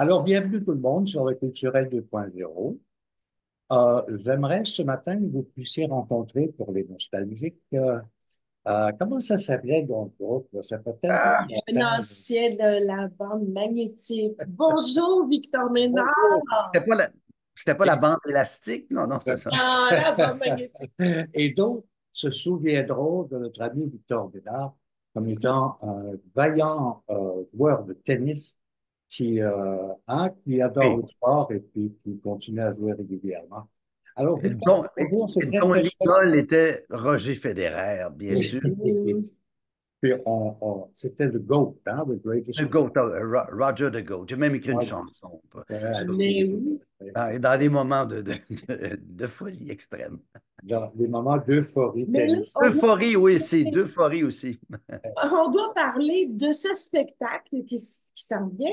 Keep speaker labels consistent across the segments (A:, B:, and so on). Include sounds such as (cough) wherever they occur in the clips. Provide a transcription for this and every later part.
A: Alors, bienvenue tout le monde sur le Culturel 2.0. Euh, j'aimerais ce matin que vous puissiez rencontrer pour les nostalgiques. Euh, euh, comment ça s'appelait donc groupe? Ça peut être. Ah, un
B: de la bande magnétique. Bonjour, Victor Ménard.
C: C'était pas, la, pas la bande élastique? Non, non, c'est ça. la bande magnétique. (laughs) Et d'autres se
A: souviendront de notre ami Victor Ménard comme étant un vaillant joueur de tennis qui, euh, hein, qui adore le sport et puis qui continue à jouer régulièrement. Alors, et ton, l'école était Roger Federer,
C: bien sûr. on c'était le GOAT, hein, le greatest. Le GOAT, euh, Roger the GOAT. J'ai même écrit une chanson. Mais oui. Ah, dans des moments de, de, de, folie extrême. Dans des moments d'euphorie. Euphorie, oui, c'est d'euphorie aussi.
B: On doit parler de ce spectacle qui, qui s'en vient.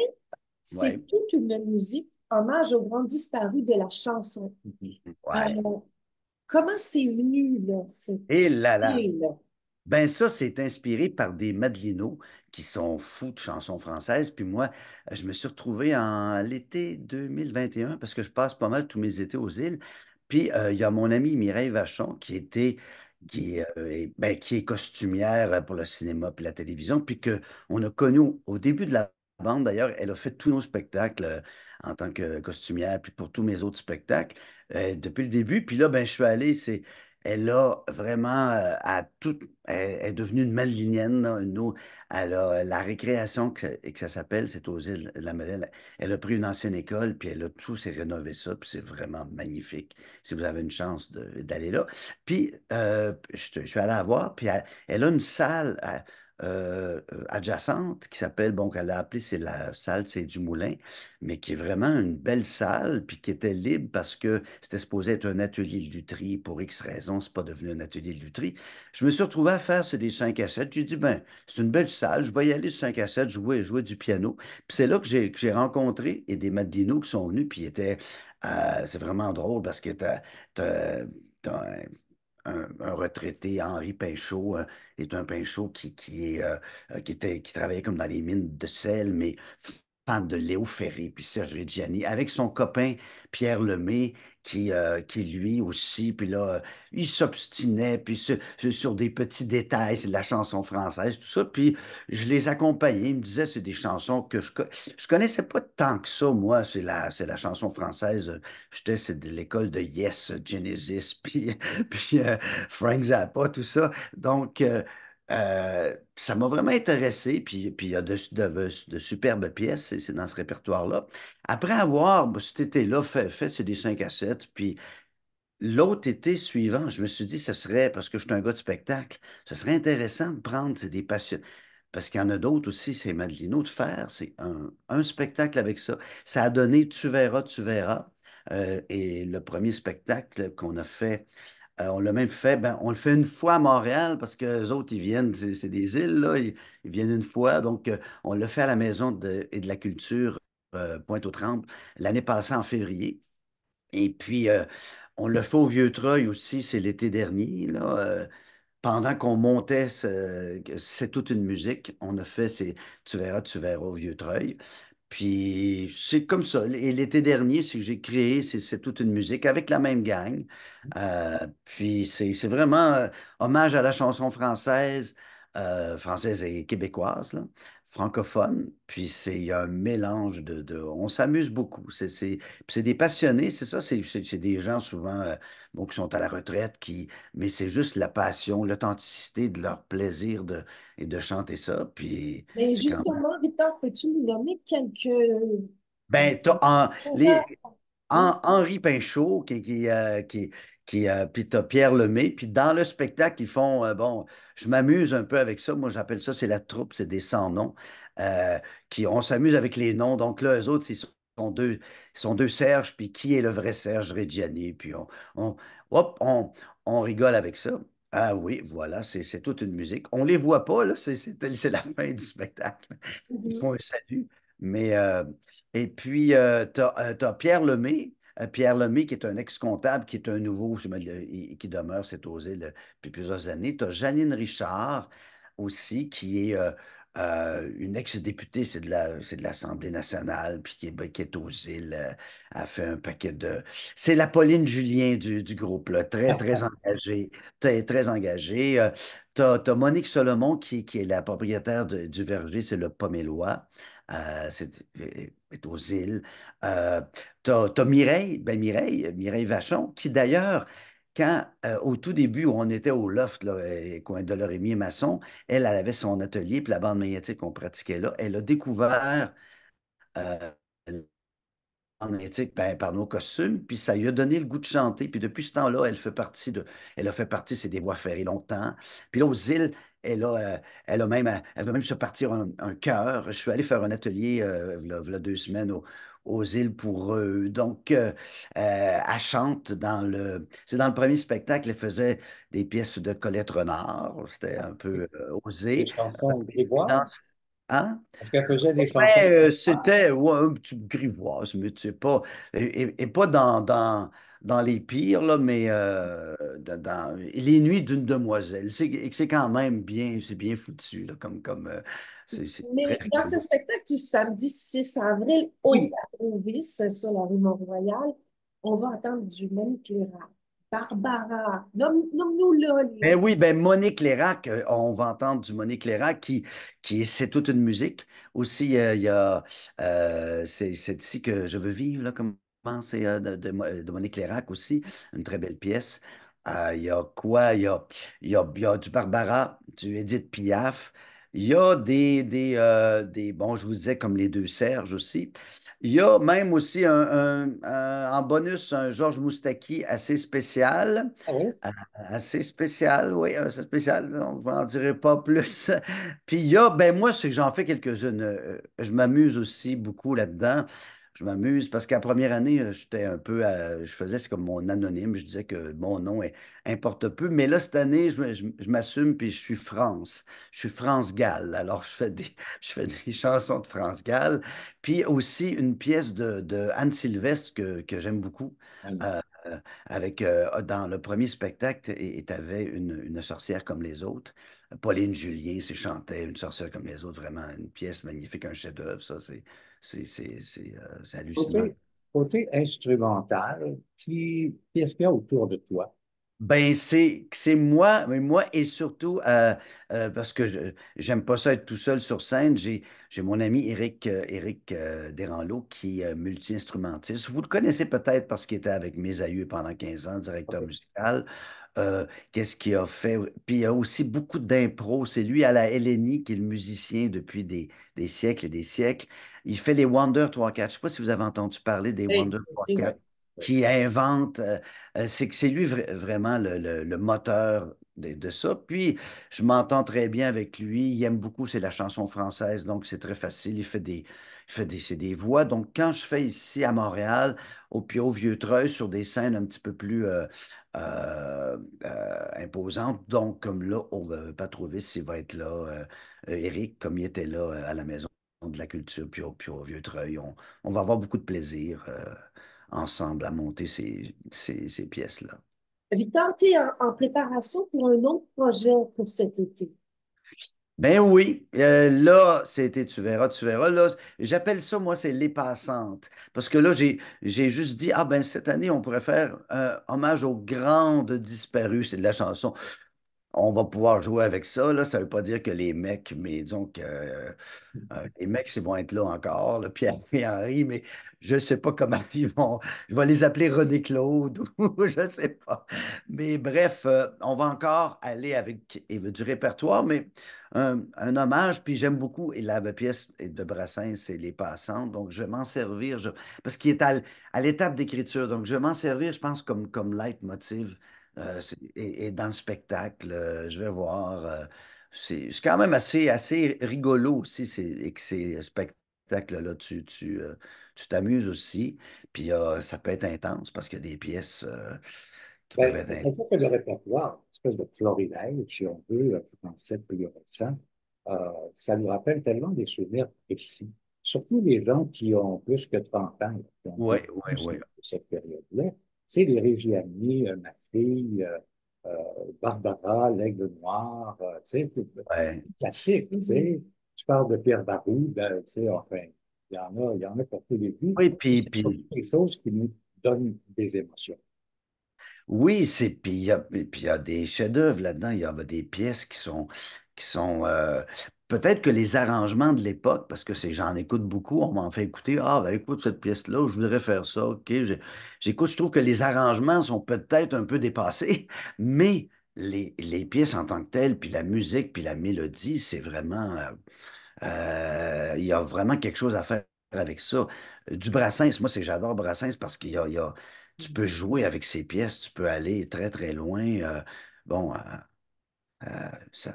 B: C'est toute une musique hommage au grand disparu de la chanson. (laughs) Euh, comment c'est venu, là, cette Et eh là,
C: Ben ça, c'est inspiré par des Madelinos qui sont fous de chansons françaises. Puis moi, je me suis retrouvé en l'été 2021 parce que je passe pas mal tous mes étés aux îles. Puis euh, il y a mon ami Mireille Vachon qui était qui, euh, ben, qui est costumière pour le cinéma puis la télévision, puis qu'on a connu au début de la bande, d'ailleurs, elle a fait tous nos spectacles euh, en tant que costumière, puis pour tous mes autres spectacles euh, depuis le début. Puis là, ben, je suis allé, c'est elle a vraiment euh, à tout, elle, est devenue une malinienne. une elle a la récréation que, que ça s'appelle, c'est aux îles de la Madeleine. Elle a pris une ancienne école, puis elle a tout, c'est rénové ça, puis c'est vraiment magnifique. Si vous avez une chance d'aller là. Puis je, suis allé la voir, puis elle, a une salle. Euh, euh, adjacente qui s'appelle, bon, qu'elle a appelée, c'est la salle C'est du Moulin, mais qui est vraiment une belle salle, puis qui était libre parce que c'était supposé être un atelier de lutherie. Pour X raisons, c'est pas devenu un atelier de lutherie. Je me suis retrouvé à faire ce des 5 à 7. J'ai dit, ben, c'est une belle salle, je vais y aller sur 5 à 7, jouer, du piano. Puis c'est là que j'ai, rencontré et des Madinos qui sont venus, puis étaient, euh, c'est vraiment drôle parce que un, retraité, Henri Pinchot, euh, est un Pinchot qui, est, euh, euh, qui, était, qui travaillait comme dans les mines de sel, mais fan de Léo Ferré, puis Serge Reggiani, avec son copain Pierre Lemay qui, euh, qui lui aussi, puis là, euh, il s'obstinait, puis sur, des petits détails, c'est de la chanson française, tout ça. Puis je les accompagnais, il me disait, c'est des chansons que je, je connaissais pas tant que ça, moi, c'est la, c'est la chanson française. Euh, j'étais, c'est de l'école de Yes, Genesis, (laughs) puis, puis euh, Frank Zappa, tout ça. Donc, euh, ça m'a vraiment intéressé, puis, puis il y a de, superbes pièces, c'est dans ce répertoire-là. Après avoir, bah, cet été-là, fait, fait c'est des 5 à 7, puis l'autre été suivant, je me suis dit, ce serait, parce que je suis un gars de spectacle, ce serait intéressant de prendre des passionnés. Parce qu'il y en a d'autres aussi, c'est Madelino de faire, c'est un, spectacle avec ça. Ça a donné Tu verras, tu verras. Euh, et le premier spectacle qu'on a fait euh, on l'a même fait, ben, on le fait une fois à Montréal parce que les autres, ils viennent, c'est des îles, là, ils, viennent une fois. Donc, euh, on l'a fait à la Maison de, et de la Culture euh, Pointe-aux-Trembles l'année passée en février. Et puis, on le fait au Vieux-Treuil aussi, c'est l'été dernier. Là, pendant qu'on montait, c'est toute une musique, on a fait ces Tu verras, tu verras au Vieux-Treuil. Puis c'est comme ça. Et l'été dernier, ce que j'ai créé c'est, toute une musique avec la même gang. Mmh. Euh, puis c'est, vraiment euh, hommage à la chanson française, euh, française et québécoise, là, francophone, puis c'est un mélange de... de on s'amuse beaucoup. C'est des passionnés, c'est ça, c'est des gens souvent euh, qui sont à la retraite, qui, mais c'est juste la passion, l'authenticité de leur plaisir de, et de chanter ça. Puis,
B: mais justement, Victor, peux-tu nous donner quelques...
C: Ben, en, Henri Pinchot, qui, qui, euh, qui qui, euh, puis tu as Pierre Lemay. Puis dans le spectacle, ils font, euh, bon, je m'amuse un peu avec ça. Moi, j'appelle ça, c'est la troupe, c'est des sans-noms. Euh, qui, on s'amuse avec les noms. Donc là, eux autres, ils sont deux, sont deux Serge, puis qui est le vrai Serge Reggiani, puis on, on, on, rigole avec ça. Ah oui, voilà, c'est toute une musique. On les voit pas, (laughs) c'est la fin du spectacle. Ils font un salut. Mais, et puis, tu Pierre Lemay, euh, Pierre Lemay, qui est un ex-comptable, qui est un nouveau, euh, qui demeure, c'est Îles, depuis plusieurs années. Tu as Janine Richard aussi, qui est euh, une ex-députée, c'est de l'Assemblée nationale, puis qui est, ben, aux îles, a fait un paquet de... C'est la Pauline Julien du, groupe, très, très engagée. Très, très engagée. tu as, Monique Solomon, qui, qui est la propriétaire du Verger, c'est le Pomélois. Euh, c'est euh, aux îles. Euh, tu as, Mireille, ben Mireille, Mireille Vachon, qui d'ailleurs, quand au tout début où on était au loft, là, coin de Lorémy et Masson, elle, avait son atelier, puis la bande magnétique qu'on pratiquait là, elle a découvert la bande ben, par nos costumes, puis ça lui a donné le goût de chanter. Puis depuis ce temps-là, elle fait partie de, elle a fait partie, c'est des voix ferrées longtemps. Puis aux îles, elle a, euh, elle même, elle veut même se partir un, cœur. Je suis allé faire un atelier euh, deux semaines aux îles pour eux. Donc, euh, euh, elle chante dans le. C'est dans le premier spectacle, elle faisait des pièces de Colette Renard. C'était ah, un peu osé. Des chansons est-ce hein? qu'elle faisait des euh, c'était un petit grivoise, mais tu sais pas. Et, pas dans, dans, dans les pires, là, mais euh, dans, Les Nuits d'une demoiselle. C'est c'est quand même bien, c'est bien foutu, là, comme, comme euh, Mais dans ce
B: spectacle du samedi 6 avril au Oui, sur la rue Mont-Royal, on va entendre du même manipulateur. Barbara. Nomme-nous là.
C: Eh oui, ben Monique Lérac, euh, on va entendre du Monique Lérac qui, qui c'est toute une musique. Aussi, euh, il y a, euh, c'est ici que je veux vivre, là, comme hein, c'est de, de, Monique Lérac aussi, une très belle pièce. Il y a quoi? Il y a, du Barbara, du Edith Piaf. Il y a des, des, des, bon, je vous disais, comme les deux Serges aussi. Il y a même aussi un, en bonus un Georges Moustaki assez spécial. Ah euh, assez spécial, oui, euh, assez spécial. On ne vous en pas plus. (laughs) Puis il y a, ben moi, c'est que j'en fais quelques-unes. Euh, je m'amuse aussi beaucoup là-dedans je m'amuse parce qu'à première année, euh, j'étais un peu je faisais c'est comme mon anonyme, je disais que mon nom importe peu, mais là, cette année, je, m'assume puis je suis France. Je suis France Gall. Alors, je fais des, (laughs) je fais des chansons de France Gall. Puis aussi une pièce de, Anne Sylvestre que, j'aime beaucoup. Euh, avec euh, dans le premier spectacle, et tu avais une, sorcière comme les autres. Pauline Julien c'est chantait, une sorcière comme les autres, vraiment une pièce magnifique, un chef-d'œuvre, ça c'est c'est euh, hallucinant. Côté, instrumental, qui, ce qu'il y a autour de toi? Ben, c'est moi, mais moi et surtout euh, euh, parce que j'aime pas ça être tout seul sur scène. J'ai mon ami Eric Eric Deranlo qui est multi-instrumentiste. Vous le connaissez peut-être parce qu'il était avec mes aïeux pendant 15 ans, directeur musical. qu'est-ce qu'il a fait. Puis il y a aussi beaucoup d'impro. C'est lui à la LNI qui est le musicien depuis des, des siècles et des siècles. Il fait les Wonder 3-4. Je ne sais pas si vous avez entendu parler des Wonder 3-4 qui invente. Euh, euh, c'est lui vraiment le, moteur de, ça. Puis, je m'entends très bien avec lui. Il aime beaucoup, c'est la chanson française, donc c'est très facile. Il fait des, des, voix. Donc, quand je fais ici à Montréal, au, Pio Vieux-Treuil, sur des scènes un petit peu plus euh, imposantes, donc comme là, on ne va pas trouver s'il va être là, Eric, comme il était là à la maison de la culture, puis au, Vieux-Treuil. On, va avoir beaucoup de plaisir euh, ensemble à monter ces, pièces-là.
B: Victor, tu es en, préparation pour un autre projet pour cet été.
C: Ben oui, euh, là, c'était, tu verras, tu verras, j'appelle ça, moi, c'est les passantes, parce que là, j'ai, juste dit, ah ben, cette année, on pourrait faire un euh, hommage aux grandes disparues, c'est de la chanson, on va pouvoir jouer avec ça. Là. Ça ne veut pas dire que les mecs, mais donc mmh. euh, les mecs, ils vont être là encore, le Pierre et Henri, mais je ne sais pas comment (laughs) ils vont. Je vais les appeler René Claude ou (laughs) je ne sais pas. Mais bref, euh, on va encore aller avec du répertoire, mais un, hommage, puis j'aime beaucoup et la pièce de Brassens, c'est Les Passants, donc je vais m'en servir, parce qu'il est à, l'étape d'écriture, donc je vais m'en servir, je pense, comme, comme leitmotiv euh, et, dans le spectacle, euh, je vais voir. Euh, c'est quand même assez, assez rigolo aussi, que ces spectacles-là. Tu, tu, t'amuses aussi. Puis ça peut être intense parce qu'il y a des pièces qui ben, peuvent être intenses.
A: une
C: espèce de florilège, si on
A: veut, français plus récent, ça nous rappelle tellement des souvenirs précis. Surtout les gens qui ont plus que 30 ans. Oui, oui, Cette période-là c'est les Régiani, euh, ma fille, euh, euh, Barbara, l'Aigle Noir, tu sais, ouais. classique, tu sais. Tu parles de Pierre Barou, ben, tu sais, enfin,
C: il y en a, il y en a pour tous les goûts. Oui, puis, puis... des choses qui nous donnent des émotions. Oui, c'est puis il y, y, a des chefs-d'œuvre là-dedans. Il y a des pièces qui sont qui sont Peut-être que les arrangements de l'époque, parce que j'en écoute beaucoup, on m'en fait écouter, ah ben, écoute cette pièce-là, je voudrais faire ça, ok, j'écoute, je trouve que les arrangements sont peut-être un peu dépassés, (laughs) mais les, pièces en tant que telles, puis la musique, puis la mélodie, c'est vraiment, euh, euh, il y a vraiment quelque chose à faire avec ça. Du Brassens, moi c'est j'adore Brassens parce qu'il y, tu peux jouer avec ces pièces, tu peux aller très très loin. Euh, bon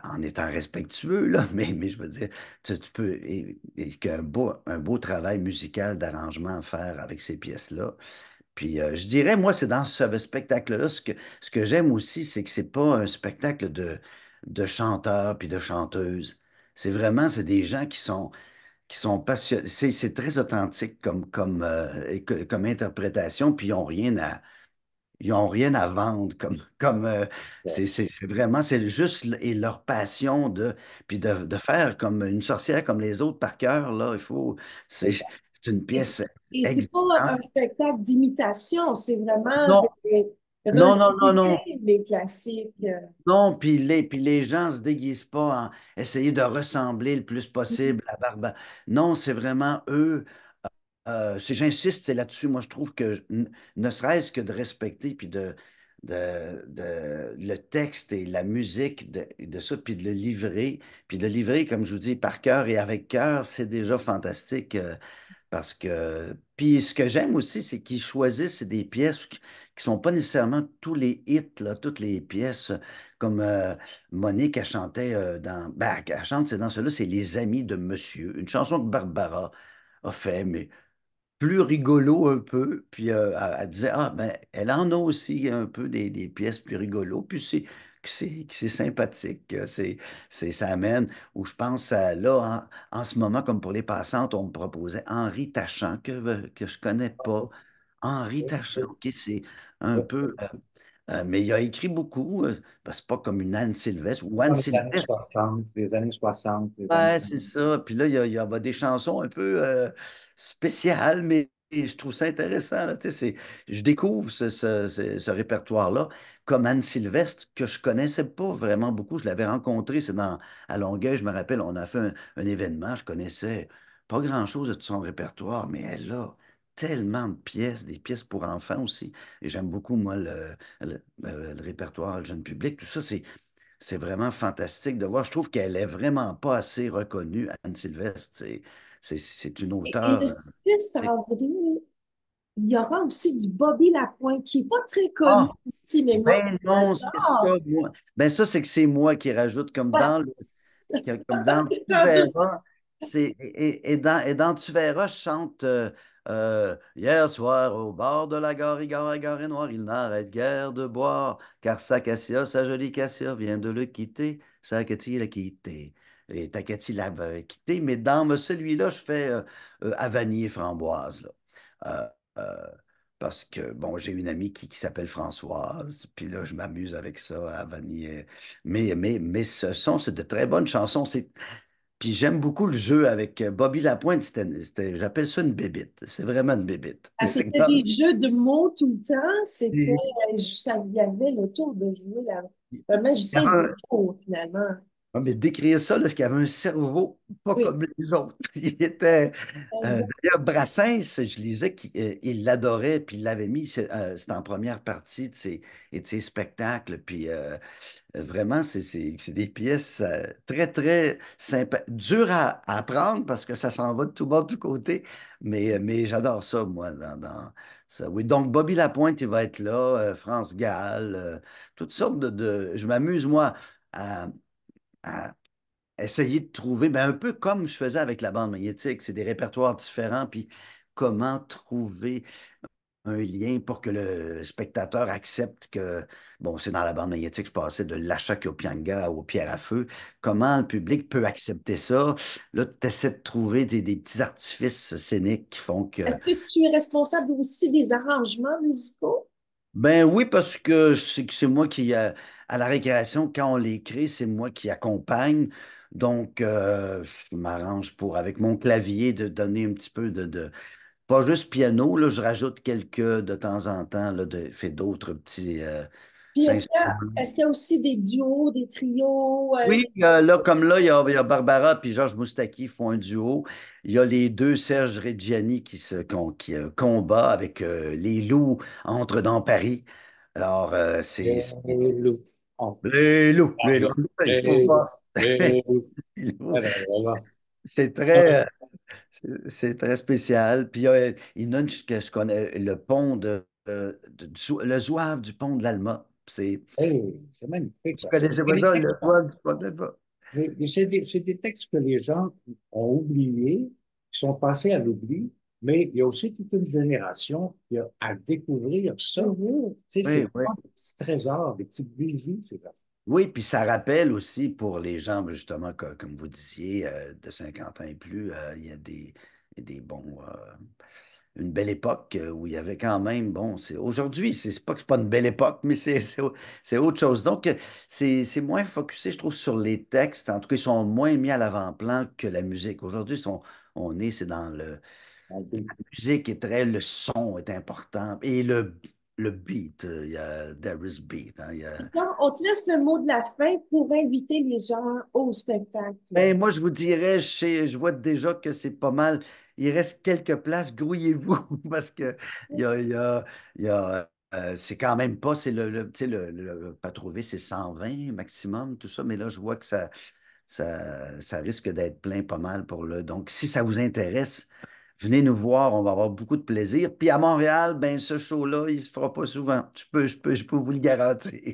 C: en étant respectueux, (laughs) mais, je veux dire, tu, peux. Il y a un beau, travail musical d'arrangement à faire avec ces pièces-là. Puis euh, je dirais, moi, c'est dans ce spectacle-là, ce que, ce que j'aime aussi, c'est que c'est pas un spectacle de, chanteurs puis de chanteuses. C'est vraiment, c'est des gens qui sont qui sont passionnés. C'est très authentique comme, comme, euh, comme interprétation, puis ils n'ont rien à, ils n'ont rien à vendre comme comme euh, c'est vraiment c'est juste et leur passion de puis de, faire comme une sorcière comme les autres par cœur là il faut c'est une pièce et, c'est pas un
B: spectacle d'imitation c'est vraiment non. non. non non les classiques euh.
C: non puis les gens ne gens se déguisent pas en essayer de ressembler le plus possible à Barba non c'est vraiment eux euh, j'insiste là-dessus, moi je trouve que ne serait-ce que de respecter puis de, de, de, le texte et la musique de, de, ça, puis de le livrer, puis de le livrer, comme je vous dis, par cœur et avec cœur, c'est déjà fantastique euh, parce que... Puis ce que j'aime aussi, c'est qu'ils choisissent des pièces qui ne sont pas nécessairement tous les hits, toutes les pièces, comme euh, Monique, a chanté dans... Ben, elle chante, c'est dans cela, c'est Les Amis de Monsieur, une chanson que Barbara a fait, mais plus rigolo un peu. Puis elle, euh, disait, ah, ben, elle en a aussi un peu des, pièces plus rigolos. Puis c'est c'est sympathique, c'est ça amène, où je pense à, là, en, ce moment, comme pour les passantes, on me proposait Henri Tachant, que, que je connais pas. Henri Tachant, OK, c'est un peu euh, euh, mais il a écrit beaucoup. Euh, ben, c'est pas comme une Anne Sylvestre ou Anne Années 60, des années 60. c'est ça. Puis là, il y, a, ben, des chansons un peu euh, spéciales, mais je trouve ça intéressant. je découvre ce, répertoire-là comme Anne Sylvestre, que je connaissais pas vraiment beaucoup. Je l'avais rencontrée, c'est dans à Longueuil, je me rappelle, on a fait un, événement, je connaissais pas grand-chose de son répertoire, mais elle a tellement de pièces, des pièces pour enfants aussi. Et j'aime beaucoup, moi, le, le, euh, répertoire le jeune public. Tout ça, c'est, vraiment fantastique de voir. Je trouve qu'elle est vraiment pas assez reconnue, Anne Sylvestre. C'est, une auteure. le
B: 6 avril, euh, il y aura aussi du Bobby Lapointe, qui n'est pas très ah! connu Ben non, c'est ça,
C: moi. Ben ça, c'est que c'est moi qui rajoute comme dans le. (laughs) Comme dans Tu verras. Et, et, dans, et dans Tu verras, je chante. Euh, euh, hier soir, au bord de la gare, Igor gare Noir, il n'arrête guère de boire, car sa cassia, sa jolie cassia, vient de le quitter. Sa il l'a quitté. Et ta cassia l'a euh, quitté, mais dans celui-là, je fais À euh, vanier, framboise. parce que, bon, j'ai une amie qui, s'appelle Françoise, puis là, je m'amuse avec ça, Avanier. Mais, mais, mais ce sont de très bonnes chansons. C'est puis j'aime beaucoup le jeu avec euh, Bobby Lapointe. C'était, j'appelle ça une bébite. C'est vraiment une bébite. Ah, c'était des jeux
B: de mots tout le temps. C'était, ça euh, y avait le tour de jouer là. Vraiment, je finalement
C: mais décrire ça, là, parce qu'il avait un cerveau pas comme les autres. (laughs) Il était. Euh, d'ailleurs, Brassens, je lisais qu'il euh, l'adorait, puis il l'avait mis. C'est euh, en première partie de ses, de ses spectacles. Puis vraiment, c'est des pièces très, très sympas. Dures à, apprendre parce que ça s'en va de tout bord, de tout côté. Mais, mais j'adore ça, moi, dans, ça. Oui, donc Bobby Lapointe, il va être là, France Gall, toutes sortes de... Je m'amuse, moi, à à essayer de trouver, ben, un peu comme je faisais avec la bande magnétique, c'est des répertoires différents, puis comment trouver un lien pour que le spectateur accepte que, bon, c'est dans la bande magnétique, je passais de est au pianga au pierre à feu, comment le public peut accepter ça? Là, tu essaies de trouver des, des, petits artifices scéniques qui font que... Est-ce
B: que tu es responsable aussi des arrangements musicaux?
C: Ben oui, parce que c'est moi qui, euh, à la récréation, quand on les crée, c'est moi qui accompagne. Donc, euh, je m'arrange pour, avec mon clavier, de donner un petit peu de, pas juste piano, là, je rajoute quelques, de temps en temps, là, de, fait d'autres petits, euh, est-ce
B: qu'il, y, a aussi des duos, des trios? Euh? Oui,
C: euh, là, comme là, il y, a, Barbara puis Georges Moustaki font un duo. Il y a les deux Serge Reggiani qui se qui, euh, combat avec les loups entre dans Paris. Alors, c'est. Oh. Les loups. Les ah, loups. Les loups. C'est très, c'est très spécial. Puis il y a, il le pont de, le zouave du pont de l'Alma. C'est
A: magnifique. ça, C'est des, textes que les gens ont oubliés, qui sont passés à l'oubli, mais il y a aussi toute une génération qui a à découvrir ça. Oui, c'est oui. des petits trésors, des petites bijoux, ces
C: Oui, puis ça rappelle aussi pour les gens, justement, comme vous disiez, euh, de 50 ans et plus, euh, il y a des, des bons. Euh, une belle époque euh, où il y avait quand même, bon, c'est aujourd'hui, c'est pas que c'est pas une belle époque, (laughs) mais c'est autre chose. Donc, euh, c'est moins focusé, je trouve, sur les textes. En tout cas, ils sont moins mis à l'avant-plan que la musique. Aujourd'hui, on, est, c'est dans le. La musique est très. Le son est important. Et le, beat, euh, il y a There Beat. Hein,
B: on te laisse le mot de la fin pour inviter les gens au spectacle.
C: Ben, moi, je vous dirais, je, je vois déjà que c'est pas mal il reste quelques places, grouillez-vous, (laughs) parce que c'est quand même pas, c'est le, le, pas trouvé, c'est 120 maximum, tout ça, mais là, je vois que ça, ça, risque d'être plein pas mal pour le. Donc, si ça vous intéresse, venez nous voir, on va avoir beaucoup de plaisir. Puis à Montréal, ben ce show-là, il ne se fera pas souvent. Je peux, je peux, je peux vous le garantir.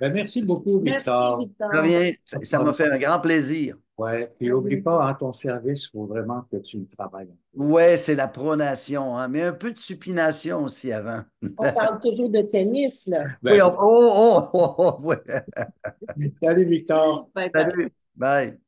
A: Ben, merci beaucoup, Victor. Merci, Victor. Ça m'a fait
C: un grand plaisir. Ah oui, et n'oublie pas, à hein, ton service, il faut vraiment que tu travailles. Oui, c'est la pronation, hein, mais un peu de supination aussi avant. on parle toujours
B: de tennis, là.
C: (laughs) oui, on... oh, oh, oh, oh Salut, Victor.
A: Bye, Salut, bye.